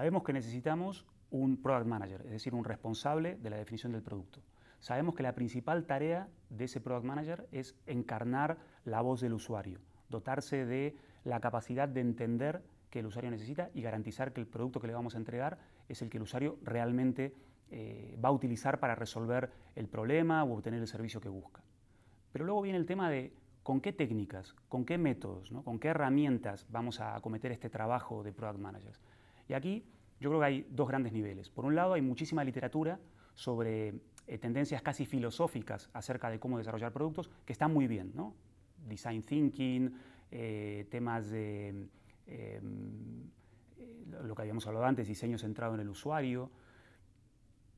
Sabemos que necesitamos un product manager, es decir, un responsable de la definición del producto. Sabemos que la principal tarea de ese product manager es encarnar la voz del usuario, dotarse de la capacidad de entender que el usuario necesita y garantizar que el producto que le vamos a entregar es el que el usuario realmente eh, va a utilizar para resolver el problema o obtener el servicio que busca. Pero luego viene el tema de con qué técnicas, con qué métodos, con qué herramientas vamos a acometer este trabajo de product managers. Y aquí yo creo que hay dos grandes niveles. Por un lado, hay muchísima literatura sobre eh, tendencias casi filosóficas acerca de cómo desarrollar productos, que están muy bien, ¿no? Design thinking, eh, temas de em, eh, lo que habíamos hablado antes, diseño centrado en el usuario.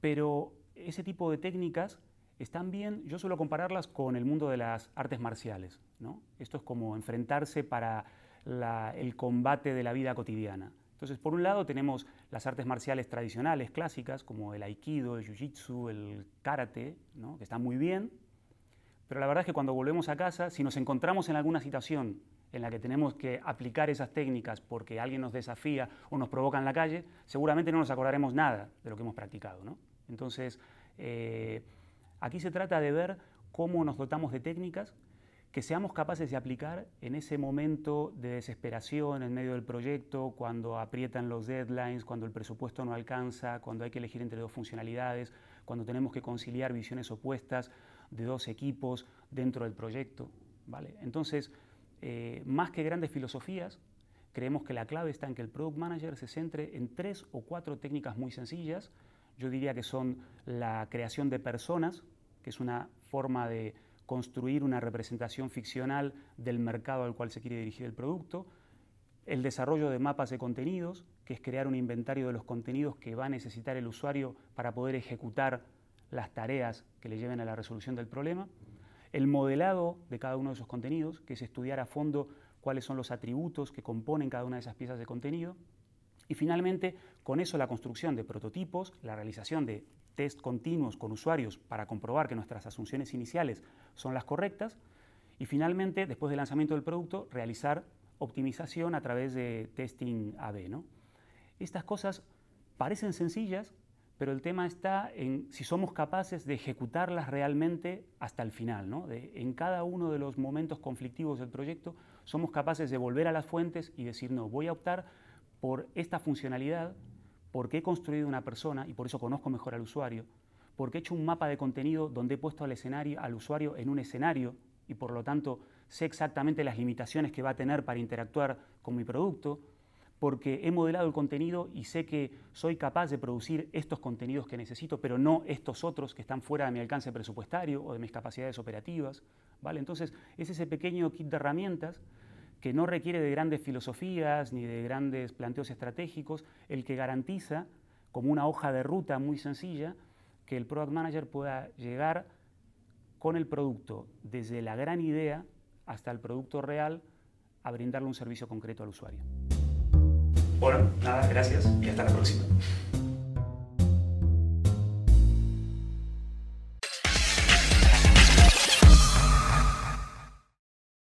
Pero ese tipo de técnicas están bien, yo suelo compararlas con el mundo de las artes marciales. Esto es como enfrentarse para el combate de la vida cotidiana. Entonces, por un lado tenemos las artes marciales tradicionales, clásicas, como el aikido, el jiu-jitsu, el karate, que están muy bien, pero la verdad es que cuando volvemos a casa, si nos encontramos en alguna situación en la que tenemos que aplicar esas técnicas porque alguien nos desafía o nos provoca en la calle, seguramente no nos acordaremos nada de lo que hemos practicado. Entonces, eh, aquí se trata de ver cómo nos dotamos de técnicas que seamos capaces de aplicar en ese momento de desesperación en medio del proyecto, cuando aprietan los deadlines, cuando el presupuesto no alcanza, cuando hay que elegir entre dos funcionalidades, cuando tenemos que conciliar visiones opuestas de dos equipos dentro del proyecto. ¿vale? Entonces, eh, más que grandes filosofías, creemos que la clave está en que el Product Manager se centre en tres o cuatro técnicas muy sencillas. Yo diría que son la creación de personas, que es una forma de construir una representación ficcional del mercado al cual se quiere dirigir el producto, el desarrollo de mapas de contenidos, que es crear un inventario de los contenidos que va a necesitar el usuario para poder ejecutar las tareas que le lleven a la resolución del problema, el modelado de cada uno de esos contenidos, que es estudiar a fondo cuáles son los atributos que componen cada una de esas piezas de contenido, y finalmente, con eso la construcción de prototipos, la realización de test continuos con usuarios para comprobar que nuestras asunciones iniciales son las correctas. Y finalmente, después del lanzamiento del producto, realizar optimización a través de testing AB. ¿no? Estas cosas parecen sencillas, pero el tema está en si somos capaces de ejecutarlas realmente hasta el final. ¿no? en cada uno de los momentos conflictivos del proyecto, somos capaces de volver a las fuentes y decir, no, voy a optar por esta funcionalidad, porque he construido una persona y por eso conozco mejor al usuario, porque he hecho un mapa de contenido donde he puesto al, escenario, al usuario en un escenario y por lo tanto sé exactamente las limitaciones que va a tener para interactuar con mi producto, porque he modelado el contenido y sé que soy capaz de producir estos contenidos que necesito, pero no estos otros que están fuera de mi alcance presupuestario o de mis capacidades operativas. ¿vale? Entonces, es ese pequeño kit de herramientas que no requiere de grandes filosofías ni de grandes planteos estratégicos, el que garantiza, como una hoja de ruta muy sencilla, que el product manager pueda llegar con el producto desde la gran idea hasta el producto real a brindarle un servicio concreto al usuario. Bueno, nada, gracias y hasta la próxima.